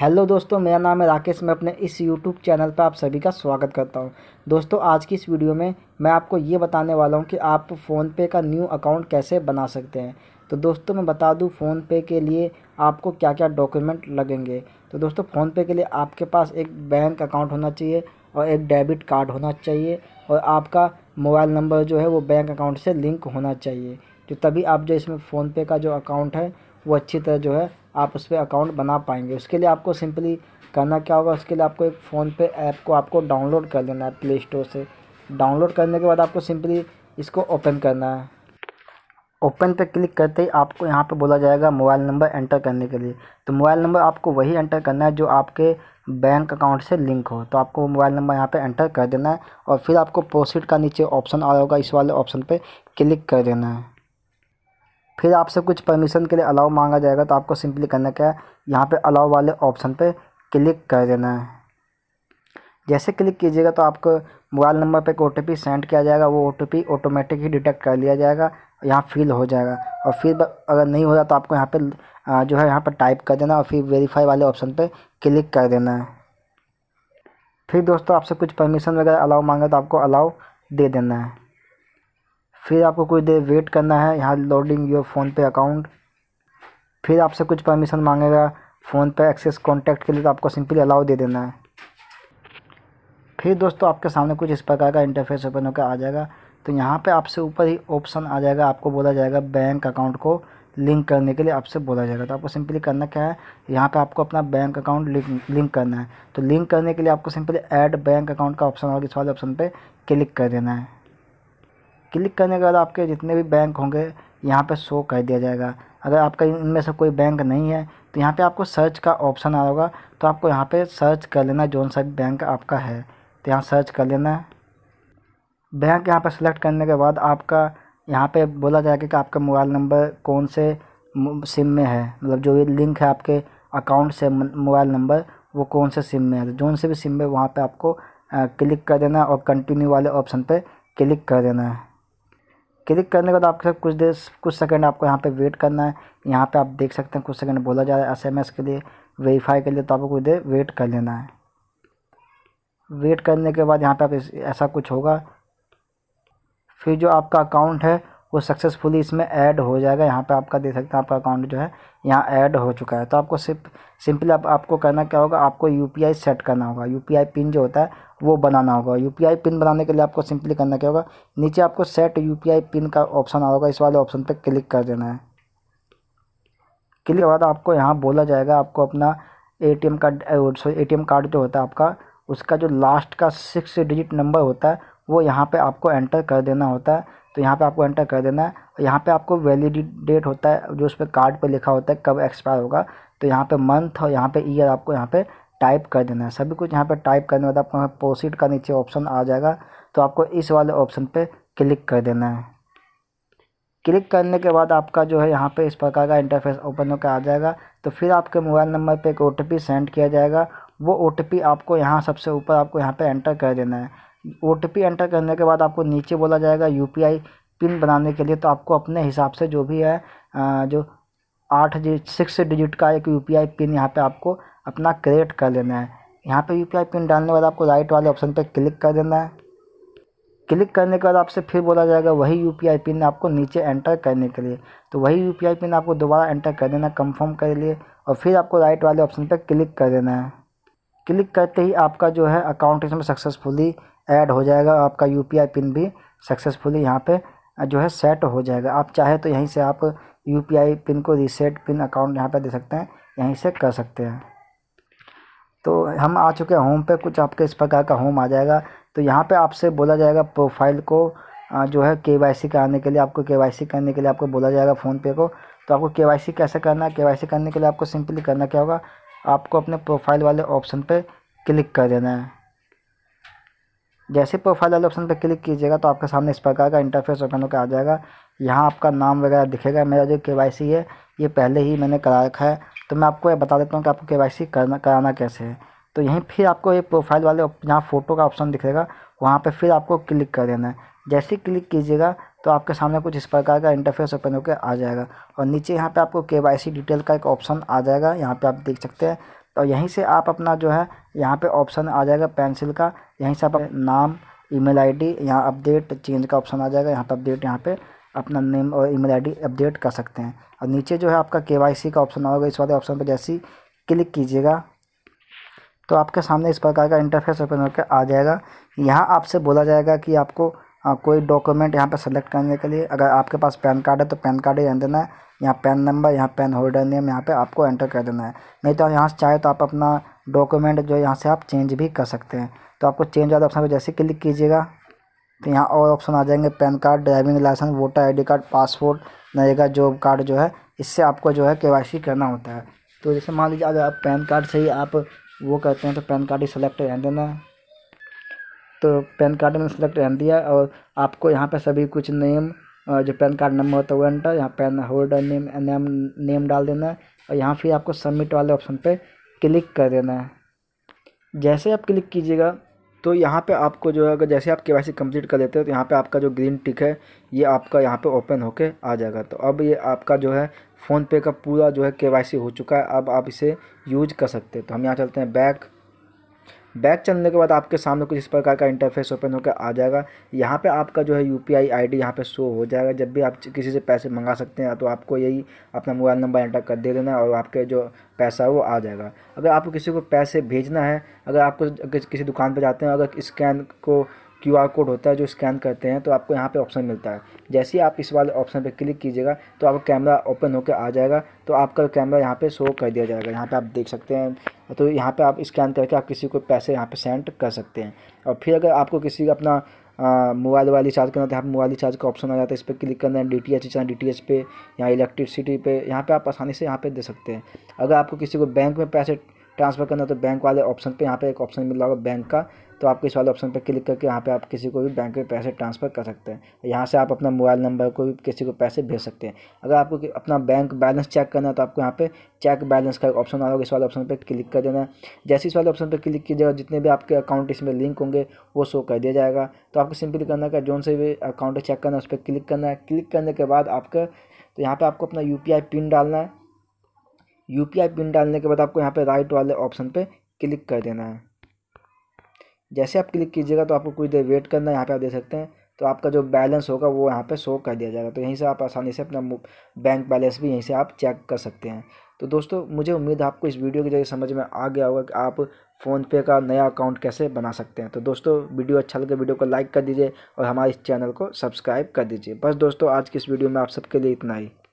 hello दोस्तों मेरा नाम है राकेश मैं अपने इस यूट्यूब चैनल पर आप सभी का स्वागत करता हूं दोस्तों आज की इस वीडियो में मैं आपको ये बताने वाला हूं कि आप फ़ोनपे का न्यू अकाउंट कैसे बना सकते हैं तो दोस्तों मैं बता दूं फ़ोनपे के लिए आपको क्या क्या डॉक्यूमेंट लगेंगे तो दोस्तों फ़ोनपे के लिए आपके पास एक बैंक अकाउंट होना चाहिए और एक डेबिट कार्ड होना चाहिए और आपका मोबाइल नंबर जो है वो बैंक अकाउंट से लिंक होना चाहिए तो तभी आप जो इसमें फ़ोनपे का जो अकाउंट है वो अच्छी तरह जो है आप उस पर अकाउंट बना पाएंगे उसके लिए आपको सिंपली करना क्या होगा उसके लिए आपको एक फ़ोन पे ऐप को आपको डाउनलोड कर लेना है प्ले स्टोर से डाउनलोड करने के बाद आपको सिंपली इसको ओपन करना है ओपन पे क्लिक करते ही आपको यहाँ पे बोला जाएगा मोबाइल नंबर एंटर करने के लिए तो मोबाइल नंबर आपको वही एंटर करना है जो आपके बैंक अकाउंट से लिंक हो तो आपको मोबाइल नंबर यहाँ पे एंटर कर देना है और फिर आपको प्रोसीड का नीचे ऑप्शन आ रहा होगा इस वाले ऑप्शन पे क्लिक कर देना है फिर आपसे कुछ परमिशन के लिए अलाउ मांगा जाएगा तो आपको सिंपली करना क्या है यहाँ पे अलाउ वाले ऑप्शन पे क्लिक कर देना है जैसे क्लिक कीजिएगा तो आपको मोबाइल नंबर पर एक ओ सेंड किया जाएगा वो ओ ऑटोमेटिक ही डिटेक्ट कर लिया जाएगा यहाँ फिल हो जाएगा और फिर अगर नहीं हो रहा तो आपको यहाँ पर जो है यहाँ पर टाइप कर देना और फिर वेरीफाई वाले ऑप्शन पर क्लिक कर देना है फिर दोस्तों आपसे कुछ परमिशन वगैरह अलाउ मांगे तो आपको अलाउ दे देना है फिर आपको कुछ देर वेट करना है यहाँ loading your PhonePe account फिर आपसे कुछ परमिशन मांगेगा फ़ोन पे एक्सेस कॉन्टैक्ट के लिए तो आपको सिंपली अलाउ दे देना है फिर दोस्तों आपके सामने कुछ इस प्रकार का इंटरफेस ओपन होकर आ जाएगा तो यहाँ पे आपसे ऊपर ही ऑप्शन आ जाएगा आपको बोला जाएगा बैंक अकाउंट को लिंक करने के लिए आपसे बोला जाएगा तो आपको सिंपली करना क्या है यहाँ पे आपको अपना बैंक अकाउंट लिंक लिंक करना है तो लिंक करने के लिए आपको सिंपली ऐड बैंक अकाउंट का ऑप्शन होगा इस वाले ऑप्शन पे क्लिक कर देना है क्लिक करने के बाद आपके जितने भी बैंक होंगे यहाँ पर शो कर दिया जाएगा अगर आपका इनमें से कोई बैंक नहीं है तो यहाँ पे आपको सर्च का ऑप्शन आ होगा तो आपको यहाँ पे सर्च कर लेना जौन सा बैंक आपका है तो यहाँ सर्च कर लेना है बैंक यहाँ पर सिलेक्ट करने के बाद आपका यहाँ पे बोला जाएगा कि आपका मोबाइल नंबर कौन से सिम में है मतलब जो भी लिंक है आपके अकाउंट से मोबाइल नंबर वो कौन से सिम में है तो जौन से भी सिम में वहाँ पे आपको क्लिक कर देना और कंटिन्यू वाले ऑप्शन पे क्लिक कर देना है क्लिक करने के बाद आपके साथ कुछ देर कुछ सेकंड आपको यहाँ पे वेट करना है यहाँ पे आप देख सकते हैं कुछ सेकंड बोला जा रहा है एसएमएस के लिए वेरीफाई के लिए तो आपको कुछ देर वेट कर लेना है वेट करने के बाद यहाँ पे आप ऐसा कुछ होगा फिर जो आपका अकाउंट है वो सक्सेसफुली इसमें ऐड हो जाएगा यहाँ पे आपका देख सकते हैं आपका अकाउंट जो है यहाँ ऐड हो चुका है तो आपको सिर्फ सिंपली आप, आपको करना क्या होगा आपको यू सेट करना होगा यू पिन जो होता है वो बनाना होगा यू पिन बनाने के लिए आपको सिंपली करना क्या होगा नीचे आपको सेट यू पिन का ऑप्शन आ होगा इस वाले ऑप्शन पर क्लिक कर देना है क्लिक के बाद आपको यहाँ बोला जाएगा आपको अपना M card sorry ATM card जो होता है आपका उसका जो लास्ट का सिक्स डिजिट नंबर होता है वो यहाँ पे आपको एंटर कर देना होता है तो यहाँ पे आपको एंटर कर देना है और यहाँ पे आपको वैलिडी डेट होता है जो उस पर कार्ड पे लिखा होता है कब एक्सपायर होगा तो यहाँ पे मंथ और यहाँ पे ईयर आपको यहाँ पे टाइप कर देना है सभी कुछ यहाँ पे टाइप करने के बाद आपको यहाँ प्रोसीड का नीचे ऑप्शन आ जाएगा तो आपको इस वाले ऑप्शन पर क्लिक कर देना है क्लिक करने के बाद आपका जो है यहाँ पर इस प्रकार का इंटरफेस ओपन होकर आ जाएगा तो फिर आपके मोबाइल नंबर पर एक ओ सेंड किया जाएगा वो ओ आपको यहाँ सबसे ऊपर आपको यहाँ पर एंटर कर देना है ओ एंटर करने के बाद आपको नीचे बोला जाएगा यू पिन बनाने के लिए तो आपको अपने हिसाब से जो भी है जो आठ सिक्स डिजिट का एक यू पिन यहाँ पर आपको अपना क्रिएट कर लेना है यहाँ पे यू पिन डालने के बाद आपको राइट वाले ऑप्शन पर क्लिक कर देना है क्लिक करने के बाद आपसे फिर बोला जाएगा वही यू पिन आपको नीचे एंटर करने के लिए तो वही यू पिन आपको दोबारा एंटर कर देना कंफर्म कर लिए और फिर आपको राइट वाले ऑप्शन पर क्लिक कर देना है क्लिक करते ही आपका जो है अकाउंट इसमें सक्सेसफुली ऐड हो जाएगा आपका यू पिन भी सक्सेसफुली यहाँ पर जो है सेट हो जाएगा आप चाहे तो यहीं से आप यू पिन को रीसेट पिन अकाउंट यहाँ पर दे सकते हैं यहीं से कर सकते हैं तो हम आ चुके हैं होम पे कुछ आपके इस प्रकार का होम आ जाएगा तो यहाँ पे आपसे बोला जाएगा प्रोफाइल को जो है के वाई सी कराने के लिए आपको के वाई सी करने के लिए आपको बोला जाएगा फ़ोन पे को तो आपको के वाई सी कैसे करना है के वाई सी करने के लिए आपको सिंपली करना क्या होगा आपको अपने प्रोफाइल वाले ऑप्शन पे क्लिक कर देना है जैसे प्रोफाइल वाले ऑप्शन पर क्लिक कीजिएगा तो आपके सामने इस प्रकार का इंटरफेस ओपन होकर आ जाएगा यहाँ आपका नाम वगैरह दिखेगा मेरा जो के है ये पहले ही मैंने करा रखा है तो मैं आपको बता देता हूँ कि आपको के करना कराना कैसे है तो यहीं फिर आपको ये प्रोफाइल वाले जहाँ फ़ोटो का ऑप्शन दिखेगा वहाँ पर फिर आपको क्लिक कर देना है जैसे क्लिक कीजिएगा तो आपके सामने कुछ इस प्रकार का इंटरफेस ओपन होकर आ जाएगा और नीचे यहाँ पे आपको के डिटेल का एक ऑप्शन आ जाएगा यहाँ पे आप देख सकते हैं तो यहीं से आप अपना जो है यहाँ पे ऑप्शन आ जाएगा पेंसिल का यहीं से आप नाम ईमेल आईडी यहाँ अपडेट चेंज का ऑप्शन आ जाएगा यहाँ पर अपडेट यहाँ पे अपना नेम और ईमेल आईडी अपडेट कर सकते हैं और नीचे जो है आपका केवाईसी का ऑप्शन आएगा इस वाले ऑप्शन पर जैसे ही क्लिक कीजिएगा तो आपके सामने इस प्रकार का इंटरफेस ओपन होकर आ जाएगा यहाँ आपसे बोला जाएगा कि आपको आ, कोई डॉक्यूमेंट यहाँ पर सेलेक्ट करने के लिए अगर आपके पास पैन कार्ड है तो पैन कार्ड ही देना है यहाँ पैन नंबर यहाँ पैन होल्डर नेम यहाँ पे आपको एंटर कर देना है नहीं तो यहाँ से चाहे तो आप अपना डॉक्यूमेंट जो यहाँ से आप चेंज भी कर सकते हैं तो आपको चेंज वाले ऑप्शन पर जैसे क्लिक कीजिएगा तो यहाँ और ऑप्शन आ जाएंगे PAN card driving licence voter I card passport NREGA job card जो है इससे आपको जो है के करना होता है तो जैसे मान लीजिए अगर आप पैन कार्ड से ही आप वो करते हैं तो पैन कार्ड ही सिलेक्ट रहने देना तो पैन कार्ड में सिलेक्ट रहने दिया और आपको यहाँ पर सभी कुछ नेम जो पैन कार्ड नंबर होता है वो एंटर यहाँ PAN holder name name name डाल देना है और यहाँ फिर आपको सबमिट वाले ऑप्शन पे क्लिक कर देना है जैसे आप क्लिक कीजिएगा तो यहाँ पे आपको जो है अगर जैसे आप के वाई कंप्लीट कर लेते हो तो यहाँ पे आपका जो ग्रीन टिक है ये आपका यहाँ पे ओपन होके आ जाएगा तो अब ये आपका जो है फ़ोनपे का पूरा जो है के हो चुका है अब आप इसे यूज कर सकते हैं तो हम यहाँ चलते हैं बैक बैक चलने के बाद आपके सामने कुछ इस प्रकार का इंटरफेस ओपन होकर आ जाएगा यहाँ पे आपका जो है U P I I D यहाँ पर शो हो जाएगा जब भी आप किसी से पैसे मंगा सकते हैं तो आपको यही अपना मोबाइल नंबर एंटर कर दे देना और आपके जो पैसा है वो आ जाएगा अगर आपको किसी को पैसे भेजना है अगर आपको किसी दुकान पर जाते हैं अगर स्कैन को क्यू आर कोड होता है जो स्कैन करते हैं तो आपको यहाँ पे ऑप्शन मिलता है जैसे ही आप इस वाले ऑप्शन पे क्लिक कीजिएगा तो आपका कैमरा ओपन होकर आ जाएगा तो आपका कैमरा यहाँ पे शो कर दिया जाएगा यहाँ पे आप देख सकते हैं तो यहाँ पे आप स्कैन करके आप किसी को पैसे यहाँ पे सेंड कर सकते हैं और फिर अगर आपको किसी का अपना मोबाइल वाली चार्ज करना तो है यहाँ मोबाइल चार्ज का ऑप्शन आ जाता है इस पर क्लिक करना है डी टी एच चाहे डी टी एच पे या इलेक्ट्रिसिटी पे यहाँ पे आप आसानी से यहाँ पे दे सकते हैं अगर आपको किसी को बैंक में पैसे ट्रांसफ़र करना तो बैंक वाले ऑप्शन पे यहाँ पे एक ऑप्शन मिल रहा होगा बैंक का तो आप इस वाले ऑप्शन पर क्लिक करके यहाँ पे आप किसी को भी बैंक में पैसे ट्रांसफ़र कर सकते हैं यहाँ से आप अपना मोबाइल नंबर को भी किसी को पैसे भेज सकते हैं अगर आपको अपना बैंक बैलेंस चेक करना है तो आपको यहाँ पे चेक बैलेंस का एक ऑप्शन आ होगा इस वाले ऑप्शन पर क्लिक कर देना है जैसे इस वाले ऑप्शन पर क्लिक कीजिएगा जितने भी आपके अकाउंट इसमें लिंक होंगे वो शो कर दिया जाएगा तो आपको सिंपली करना का जोन से भी अकाउंट चेक करना है उस पर क्लिक करना है क्लिक करने के बाद आपका तो यहाँ पर आपको अपना यू पिन डालना है यू पिन डालने के बाद आपको यहाँ पर राइट वाले ऑप्शन पर क्लिक कर देना है जैसे आप क्लिक कीजिएगा तो आपको कुछ देर वेट करना है यहाँ पर आप देख सकते हैं तो आपका जो बैलेंस होगा वो यहाँ पे शो कर दिया जाएगा तो यहीं से आप आसानी से अपना बैंक बैलेंस भी यहीं से आप चेक कर सकते हैं तो दोस्तों मुझे उम्मीद है आपको इस वीडियो के जरिए समझ में आ गया होगा कि आप फ़ोनपे का नया अकाउंट कैसे बना सकते हैं तो दोस्तों वीडियो अच्छा लगे वीडियो को लाइक कर दीजिए और हमारे इस चैनल को सब्सक्राइब कर दीजिए बस दोस्तों आज की इस वीडियो में आप सबके लिए इतना ही